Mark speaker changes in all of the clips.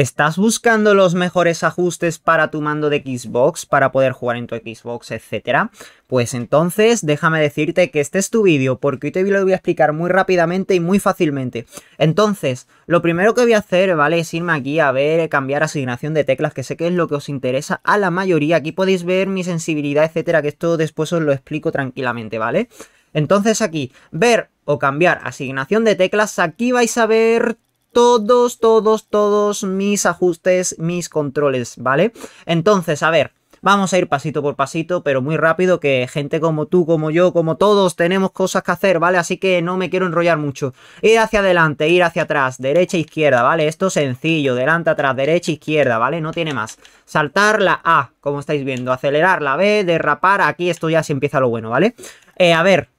Speaker 1: ¿Estás buscando los mejores ajustes para tu mando de Xbox, para poder jugar en tu Xbox, etcétera? Pues entonces déjame decirte que este es tu vídeo, porque hoy te lo voy a explicar muy rápidamente y muy fácilmente. Entonces, lo primero que voy a hacer, ¿vale? Es irme aquí a ver, cambiar asignación de teclas, que sé que es lo que os interesa a la mayoría. Aquí podéis ver mi sensibilidad, etcétera, que esto después os lo explico tranquilamente, ¿vale? Entonces aquí, ver o cambiar asignación de teclas, aquí vais a ver todos, todos, todos mis ajustes, mis controles, ¿vale? Entonces, a ver, Vamos a ir pasito por pasito, pero muy rápido, que gente como tú, como yo, como todos, tenemos cosas que hacer, ¿vale? Así que no me quiero enrollar mucho. Ir hacia adelante, ir hacia atrás, derecha, e izquierda, ¿vale? Esto sencillo, delante, atrás, derecha, e izquierda, ¿vale? No tiene más. Saltar la A, como estáis viendo, acelerar la B, derrapar, aquí esto ya se empieza lo bueno, ¿vale? Eh, a ver,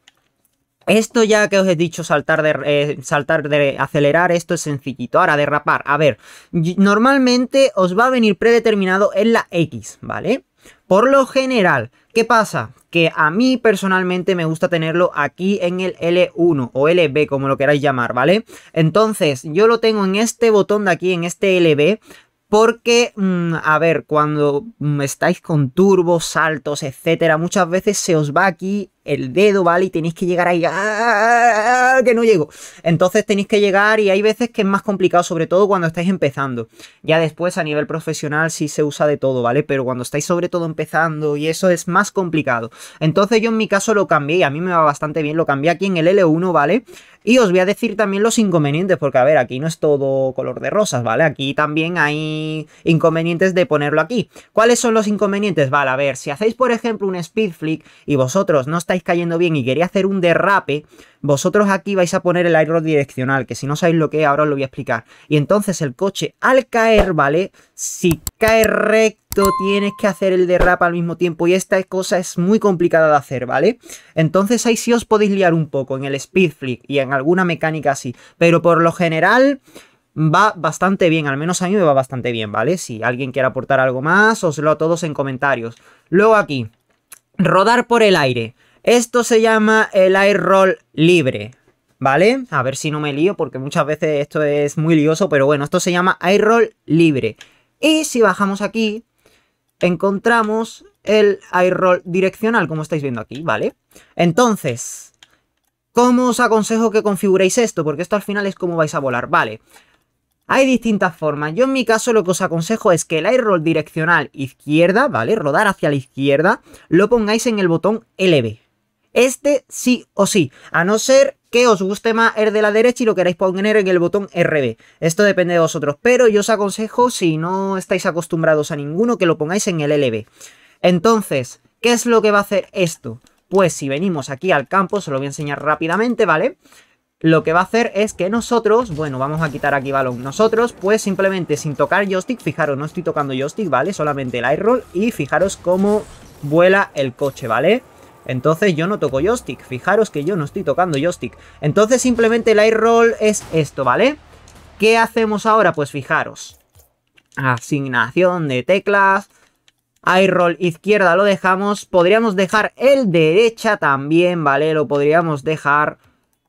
Speaker 1: esto ya que os he dicho, saltar de, eh, saltar de acelerar, esto es sencillito. Ahora, derrapar. A ver, normalmente os va a venir predeterminado en la X, ¿vale? Por lo general, ¿qué pasa? Que a mí personalmente me gusta tenerlo aquí en el L1 o LB, como lo queráis llamar, ¿vale? Entonces, yo lo tengo en este botón de aquí, en este LB, porque, mm, a ver, cuando mm, estáis con turbos, saltos, etcétera, muchas veces se os va aquí el dedo, ¿vale? Y tenéis que llegar ahí, ¡ah! que no llego. Entonces tenéis que llegar y hay veces que es más complicado, sobre todo cuando estáis empezando. Ya después a nivel profesional sí se usa de todo, ¿vale? Pero cuando estáis sobre todo empezando y eso es más complicado. Entonces yo en mi caso lo cambié y a mí me va bastante bien, lo cambié aquí en el L1, ¿vale? Y os voy a decir también los inconvenientes, porque a ver, aquí no es todo color de rosas, ¿vale? Aquí también hay inconvenientes de ponerlo aquí. ¿Cuáles son los inconvenientes? Vale, a ver, si hacéis por ejemplo un speed flick y vosotros no estáis cayendo bien y quería hacer un derrape, vosotros aquí vais a poner el error direccional, que si no sabéis lo que es, ahora os lo voy a explicar. Y entonces el coche al caer, ¿vale? Si cae recto, tienes que hacer el derrape al mismo tiempo y esta cosa es muy complicada de hacer, ¿vale? Entonces ahí sí os podéis liar un poco en el speed flick y en alguna mecánica así, pero por lo general va bastante bien, al menos a mí me va bastante bien, ¿vale? Si alguien quiere aportar algo más, os lo a todos en comentarios. Luego aquí, rodar por el aire. Esto se llama el air roll libre, ¿vale? A ver si no me lío porque muchas veces esto es muy lioso, pero bueno, esto se llama air roll libre. Y si bajamos aquí, encontramos el air roll direccional, como estáis viendo aquí, ¿vale? Entonces, ¿cómo os aconsejo que configuréis esto? Porque esto al final es como vais a volar, ¿vale? Hay distintas formas. Yo en mi caso lo que os aconsejo es que el air roll direccional izquierda, ¿vale? Rodar hacia la izquierda, lo pongáis en el botón LB, este sí o sí, a no ser que os guste más el de la derecha y lo queráis poner en el botón RB. Esto depende de vosotros, pero yo os aconsejo, si no estáis acostumbrados a ninguno, que lo pongáis en el LB. Entonces, ¿qué es lo que va a hacer esto? Pues si venimos aquí al campo, se lo voy a enseñar rápidamente, ¿vale? Lo que va a hacer es que nosotros, bueno, vamos a quitar aquí balón. Nosotros, pues simplemente sin tocar joystick, fijaros, no estoy tocando joystick, ¿vale? Solamente el eye roll y fijaros cómo vuela el coche, ¿vale? Entonces yo no toco joystick. Fijaros que yo no estoy tocando joystick. Entonces simplemente el air roll es esto, ¿vale? ¿Qué hacemos ahora? Pues fijaros. Asignación de teclas. Air roll izquierda lo dejamos. Podríamos dejar el derecha también, ¿vale? Lo podríamos dejar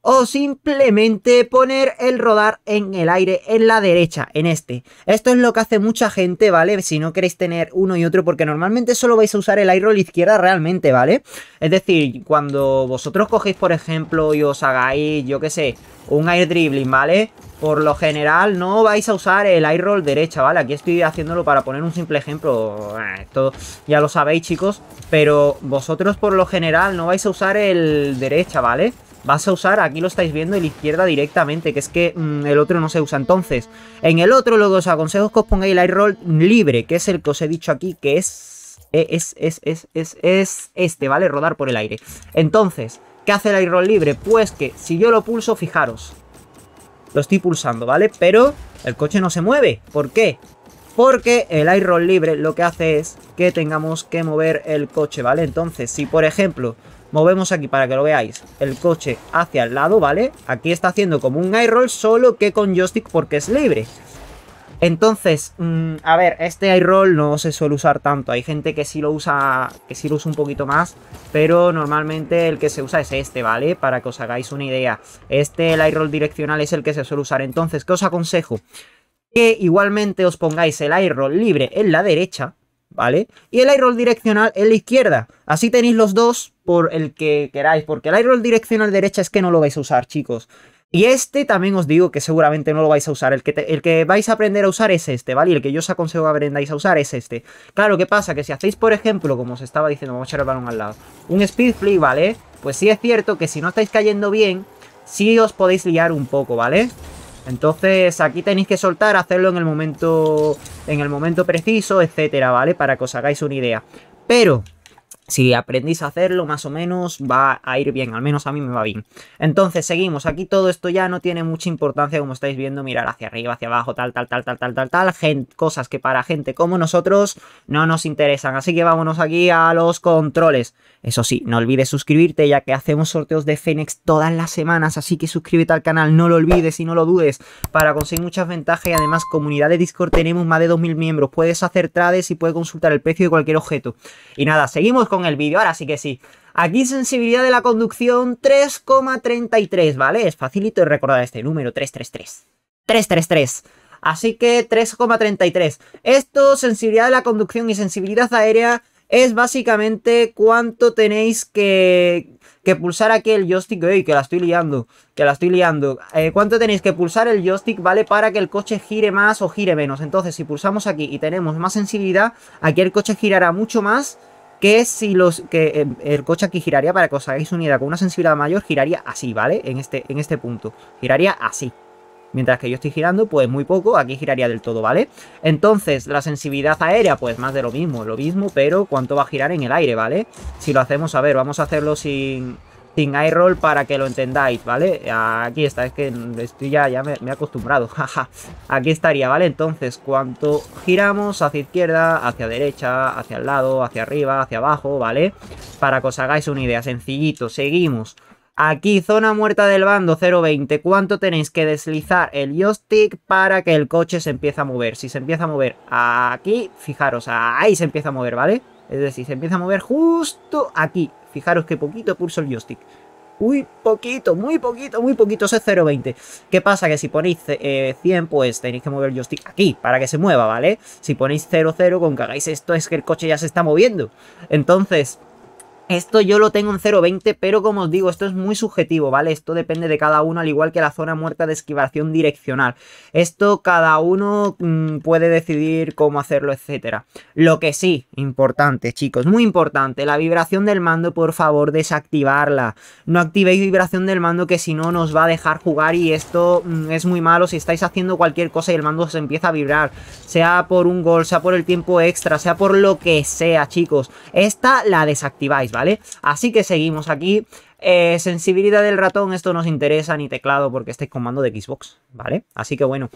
Speaker 1: o simplemente poner el rodar en el aire en la derecha, en este. Esto es lo que hace mucha gente, ¿vale? Si no queréis tener uno y otro, porque normalmente solo vais a usar el roll izquierda realmente, ¿vale? Es decir, cuando vosotros cogéis, por ejemplo, y os hagáis, yo qué sé, un air dribbling, ¿vale? Por lo general no vais a usar el roll derecha, ¿vale? Aquí estoy haciéndolo para poner un simple ejemplo, eh, esto ya lo sabéis chicos, pero vosotros por lo general no vais a usar el derecha, ¿vale? vale Vas a usar, aquí lo estáis viendo, en la izquierda directamente, que es que mm, el otro no se usa. Entonces, en el otro luego os aconsejo que os pongáis el roll libre, que es el que os he dicho aquí, que es, eh, es, este, ¿vale? Rodar por el aire. Entonces, ¿qué hace el air roll libre? Pues que si yo lo pulso, fijaros, lo estoy pulsando, ¿vale? Pero el coche no se mueve. ¿Por qué? Porque el roll libre lo que hace es que tengamos que mover el coche, ¿vale? Entonces, si por ejemplo movemos aquí para que lo veáis, el coche hacia el lado, ¿vale? Aquí está haciendo como un air roll, solo que con joystick porque es libre. Entonces, mm, a ver, este air roll no se suele usar tanto. Hay gente que sí lo usa, que sí lo usa un poquito más, pero normalmente el que se usa es este, ¿vale? Para que os hagáis una idea. Este, el air roll direccional, es el que se suele usar. Entonces, ¿qué os aconsejo? Que igualmente os pongáis el air roll libre en la derecha, ¿vale? Y el air roll direccional en la izquierda. Así tenéis los dos por el que queráis, porque el airroll direccional derecha es que no lo vais a usar, chicos. Y este también os digo que seguramente no lo vais a usar. El que, el que vais a aprender a usar es este, ¿vale? Y el que yo os aconsejo que aprendáis a usar es este. Claro, ¿qué pasa? Que si hacéis, por ejemplo, como os estaba diciendo, vamos a echar el balón al lado, un speed flip, ¿vale? Pues sí es cierto que si no estáis cayendo bien, sí os podéis liar un poco, ¿vale? Entonces aquí tenéis que soltar, hacerlo en el momento, en el momento preciso, etcétera, ¿vale? Para que os hagáis una idea. Pero si aprendís a hacerlo más o menos va a ir bien, al menos a mí me va bien. Entonces seguimos, aquí todo esto ya no tiene mucha importancia como estáis viendo, mirar hacia arriba, hacia abajo, tal, tal, tal, tal, tal, tal, tal, cosas que para gente como nosotros no nos interesan. Así que vámonos aquí a los controles. Eso sí, no olvides suscribirte ya que hacemos sorteos de Fénix todas las semanas, así que suscríbete al canal, no lo olvides y no lo dudes para conseguir muchas ventajas y además comunidad de Discord tenemos más de 2.000 miembros, puedes hacer trades y puedes consultar el precio de cualquier objeto. Y nada, seguimos con el vídeo. Ahora sí que sí. Aquí sensibilidad de la conducción 3,33, ¿vale? Es facilito recordar este número, 333. 333. Así que 3,33. Esto, sensibilidad de la conducción y sensibilidad aérea, es básicamente cuánto tenéis que, que pulsar aquí el joystick. que la estoy liando! Que la estoy liando. Eh, cuánto tenéis que pulsar el joystick, ¿vale? Para que el coche gire más o gire menos. Entonces, si pulsamos aquí y tenemos más sensibilidad, aquí el coche girará mucho más que si los que eh, el coche aquí giraría para que os hagáis unidad con una sensibilidad mayor giraría así vale en este en este punto giraría así mientras que yo estoy girando pues muy poco aquí giraría del todo vale entonces la sensibilidad aérea pues más de lo mismo lo mismo pero cuánto va a girar en el aire vale si lo hacemos a ver vamos a hacerlo sin sin roll para que lo entendáis, ¿vale? Aquí está, es que estoy ya, ya me, he acostumbrado, jaja. Aquí estaría, ¿vale? Entonces, ¿cuánto giramos hacia izquierda, hacia derecha, hacia el lado, hacia arriba, hacia abajo, ¿vale? Para que os hagáis una idea, sencillito, seguimos. Aquí, zona muerta del bando 020, ¿cuánto tenéis que deslizar el joystick para que el coche se empiece a mover? Si se empieza a mover aquí, fijaros, ahí se empieza a mover, ¿vale? Es decir, se empieza a mover justo aquí, Fijaros que poquito pulso el joystick. ¡Uy! poquito, muy poquito, muy poquito, eso es 0.20. ¿Qué pasa? Que si ponéis 100, eh, pues tenéis que mover el joystick aquí, para que se mueva, ¿vale? Si ponéis 0.0, con que hagáis esto es que el coche ya se está moviendo. Entonces, esto yo lo tengo en 0.20, pero como os digo, esto es muy subjetivo, ¿vale? Esto depende de cada uno, al igual que la zona muerta de esquivación direccional. Esto cada uno mm, puede decidir cómo hacerlo, etcétera. Lo que sí, importante, chicos, muy importante, la vibración del mando, por favor, desactivarla. No activéis vibración del mando que si no nos va a dejar jugar y esto mm, es muy malo si estáis haciendo cualquier cosa y el mando se empieza a vibrar. Sea por un gol, sea por el tiempo extra, sea por lo que sea, chicos. Esta la desactiváis, ¿vale? ¿vale? Así que seguimos aquí. Eh, sensibilidad del ratón, esto no nos interesa, ni teclado, porque este es comando de Xbox, ¿vale? Así que bueno.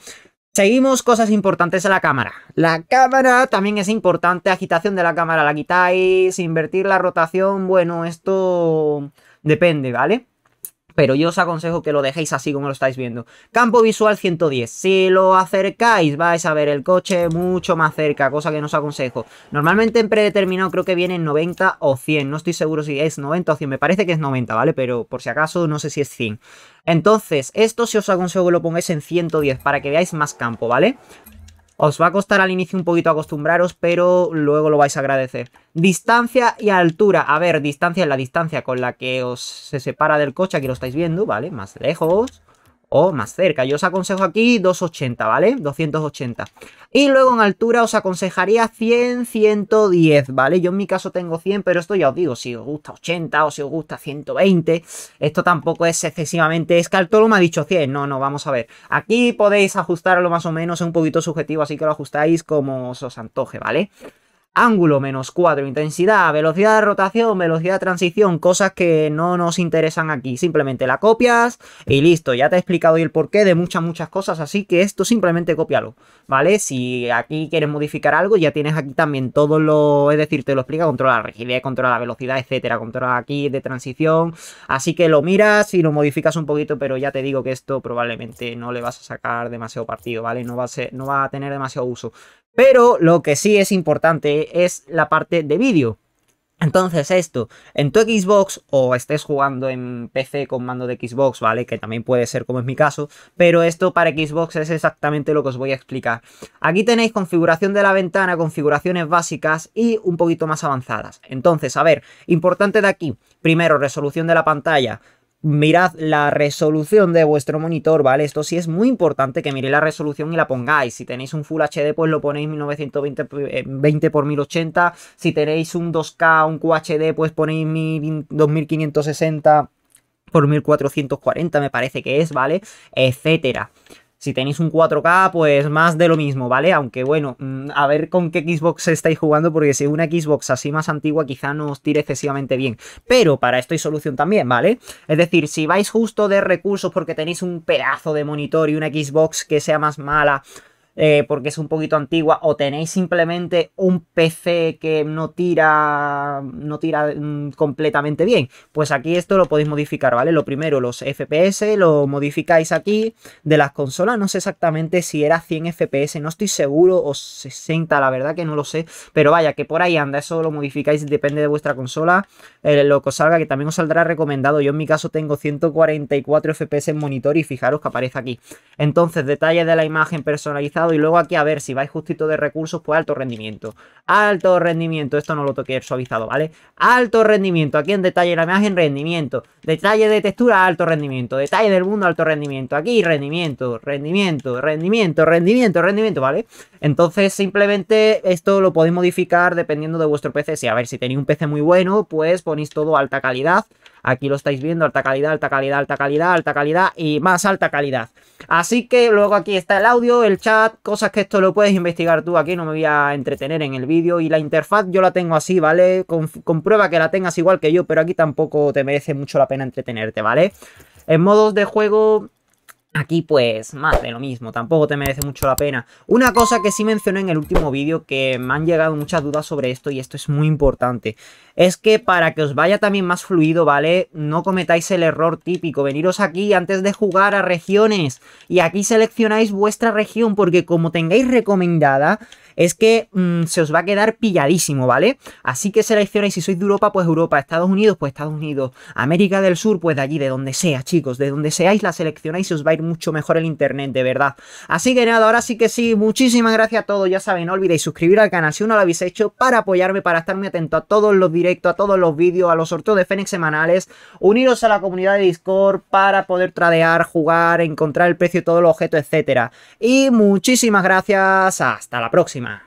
Speaker 1: Seguimos cosas importantes a la cámara. La cámara también es importante, agitación de la cámara, la quitáis, invertir la rotación, bueno, esto depende, ¿vale? Pero yo os aconsejo que lo dejéis así como lo estáis viendo. Campo visual 110. Si lo acercáis, vais a ver el coche mucho más cerca, cosa que no os aconsejo. Normalmente en predeterminado creo que en 90 o 100. No estoy seguro si es 90 o 100. Me parece que es 90, ¿vale? Pero por si acaso no sé si es 100. Entonces, esto si os aconsejo que lo pongáis en 110 para que veáis más campo, ¿vale? Os va a costar al inicio un poquito acostumbraros, pero luego lo vais a agradecer. Distancia y altura. A ver, distancia es la distancia con la que os se separa del coche, aquí lo estáis viendo, ¿vale? Más lejos o más cerca. Yo os aconsejo aquí 280, ¿vale? 280. Y luego en altura os aconsejaría 100, 110, ¿vale? Yo en mi caso tengo 100, pero esto ya os digo, si os gusta 80 o si os gusta 120, esto tampoco es excesivamente... Es que Altolo me ha dicho 100, no, no, vamos a ver. Aquí podéis ajustarlo más o menos, es un poquito subjetivo, así que lo ajustáis como os antoje, ¿vale? ángulo menos 4, intensidad, velocidad de rotación, velocidad de transición, cosas que no nos interesan aquí. Simplemente la copias y listo. Ya te he explicado hoy el porqué de muchas, muchas cosas, así que esto simplemente cópialo, ¿vale? Si aquí quieres modificar algo, ya tienes aquí también todo lo, es decir, te lo explica, controla la rigidez, controla la velocidad, etcétera, controla aquí de transición, así que lo miras y lo modificas un poquito, pero ya te digo que esto probablemente no le vas a sacar demasiado partido, ¿vale? No va a, no va a tener demasiado uso. Pero lo que sí es importante es la parte de vídeo. Entonces esto, en tu Xbox o estés jugando en PC con mando de Xbox, ¿vale? Que también puede ser como es mi caso, pero esto para Xbox es exactamente lo que os voy a explicar. Aquí tenéis configuración de la ventana, configuraciones básicas y un poquito más avanzadas. Entonces, a ver, importante de aquí, primero resolución de la pantalla, mirad la resolución de vuestro monitor, ¿vale? Esto sí es muy importante que miréis la resolución y la pongáis. Si tenéis un Full HD, pues lo ponéis 1920 x 1080. Si tenéis un 2K, un QHD, pues ponéis 2560 por 1440 me parece que es, ¿vale? Etcétera. Si tenéis un 4K, pues más de lo mismo, ¿vale? Aunque bueno, mm, a ver con qué Xbox estáis jugando, porque si una Xbox así más antigua quizá no os tire excesivamente bien. Pero para esto hay solución también, ¿vale? Es decir, si vais justo de recursos porque tenéis un pedazo de monitor y una Xbox que sea más mala eh, porque es un poquito antigua, o tenéis simplemente un PC que no tira, no tira mm, completamente bien, pues aquí esto lo podéis modificar, ¿vale? Lo primero, los FPS, lo modificáis aquí, de las consolas, no sé exactamente si era 100 FPS, no estoy seguro, o 60, la verdad que no lo sé, pero vaya, que por ahí anda, eso lo modificáis, depende de vuestra consola, eh, lo que os salga, que también os saldrá recomendado, yo en mi caso tengo 144 FPS en monitor y fijaros que aparece aquí. Entonces, detalles de la imagen personalizada, y luego aquí a ver si vais justito de recursos, pues alto rendimiento. Alto rendimiento, esto no lo toqué suavizado, ¿vale? Alto rendimiento, aquí en detalle la imagen, rendimiento. Detalle de textura, alto rendimiento. Detalle del mundo, alto rendimiento. Aquí rendimiento, rendimiento, rendimiento, rendimiento, rendimiento, ¿vale? Entonces simplemente esto lo podéis modificar dependiendo de vuestro PC. Si a ver si tenéis un PC muy bueno, pues ponéis todo alta calidad. Aquí lo estáis viendo, alta calidad, alta calidad, alta calidad, alta calidad y más alta calidad. Así que luego aquí está el audio, el chat, cosas que esto lo puedes investigar tú aquí, no me voy a entretener en el vídeo. Y la interfaz yo la tengo así, ¿vale? comprueba que la tengas igual que yo, pero aquí tampoco te merece mucho la pena entretenerte, ¿vale? En modos de juego Aquí pues más de lo mismo, tampoco te merece mucho la pena. Una cosa que sí mencioné en el último vídeo que me han llegado muchas dudas sobre esto y esto es muy importante, es que para que os vaya también más fluido, ¿vale? No cometáis el error típico, veniros aquí antes de jugar a regiones y aquí seleccionáis vuestra región porque como tengáis recomendada, es que mm, se os va a quedar pilladísimo, ¿vale? Así que seleccionáis, si sois de Europa, pues Europa, Estados Unidos, pues Estados Unidos, América del Sur, pues de allí, de donde sea, chicos, de donde seáis, la seleccionáis y os va a ir mucho mejor el internet, de verdad. Así que nada, ahora sí que sí, muchísimas gracias a todos, ya saben, no olvidéis suscribir al canal si no lo habéis hecho, para apoyarme, para estar muy atento a todos los directos, a todos los vídeos, a los sorteos de Fénix semanales, uniros a la comunidad de Discord para poder tradear, jugar, encontrar el precio de todos los objetos, etcétera. Y muchísimas gracias, hasta la próxima. Lima